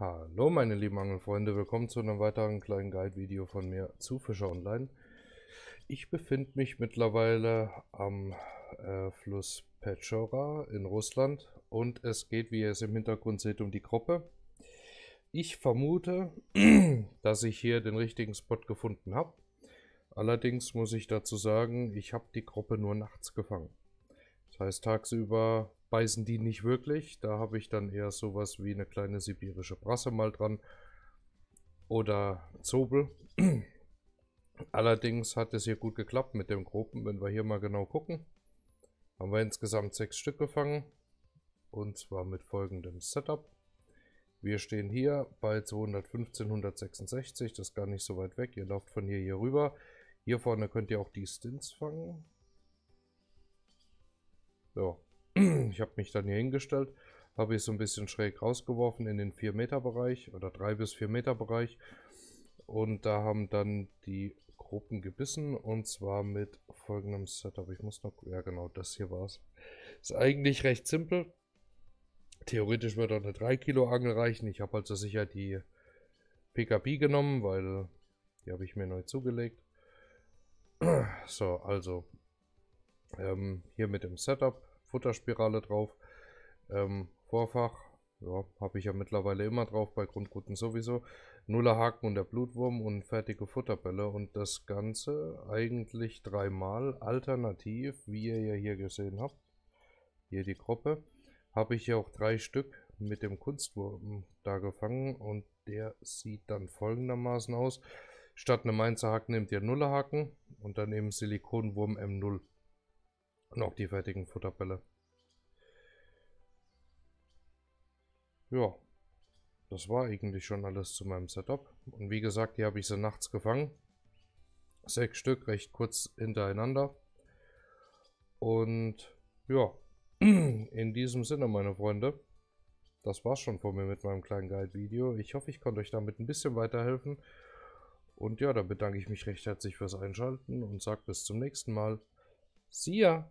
Hallo meine lieben Angelfreunde, willkommen zu einem weiteren kleinen Guide-Video von mir zu Fischer Online. Ich befinde mich mittlerweile am äh, Fluss Petschora in Russland und es geht, wie ihr es im Hintergrund seht, um die Gruppe. Ich vermute, dass ich hier den richtigen Spot gefunden habe. Allerdings muss ich dazu sagen, ich habe die Gruppe nur nachts gefangen. Das heißt, tagsüber beißen die nicht wirklich. Da habe ich dann eher sowas wie eine kleine sibirische Brasse mal dran. Oder Zobel. Allerdings hat es hier gut geklappt mit dem Gruppen. Wenn wir hier mal genau gucken, haben wir insgesamt sechs Stück gefangen. Und zwar mit folgendem Setup. Wir stehen hier bei 215, 166. Das ist gar nicht so weit weg. Ihr lauft von hier hier rüber. Hier vorne könnt ihr auch die Stints fangen. So, Ich habe mich dann hier hingestellt, habe ich so ein bisschen schräg rausgeworfen in den 4 Meter Bereich oder 3 bis 4 Meter Bereich. Und da haben dann die Gruppen gebissen und zwar mit folgendem Setup. Ich muss noch, ja genau, das hier war es. Ist eigentlich recht simpel. Theoretisch würde auch eine 3 Kilo Angel reichen. Ich habe also sicher die PKP genommen, weil die habe ich mir neu zugelegt. So, also ähm, hier mit dem Setup Futterspirale drauf. Ähm, Vorfach, ja, habe ich ja mittlerweile immer drauf, bei Grundguten sowieso. Nullerhaken und der Blutwurm und fertige Futterbälle. Und das Ganze eigentlich dreimal alternativ, wie ihr ja hier gesehen habt. Hier die Gruppe. Habe ich ja auch drei Stück mit dem Kunstwurm da gefangen. Und der sieht dann folgendermaßen aus. Statt einem Mainzer Haken nehmt ihr Nullerhaken und dann eben Silikonwurm M0. Und auch die fertigen Futterbälle. Ja, das war eigentlich schon alles zu meinem Setup. Und wie gesagt, hier habe ich sie nachts gefangen. Sechs Stück, recht kurz hintereinander. Und ja, in diesem Sinne, meine Freunde, das war's schon von mir mit meinem kleinen Guide-Video. Ich hoffe, ich konnte euch damit ein bisschen weiterhelfen. Und ja, da bedanke ich mich recht herzlich fürs Einschalten und sage bis zum nächsten Mal. See ya!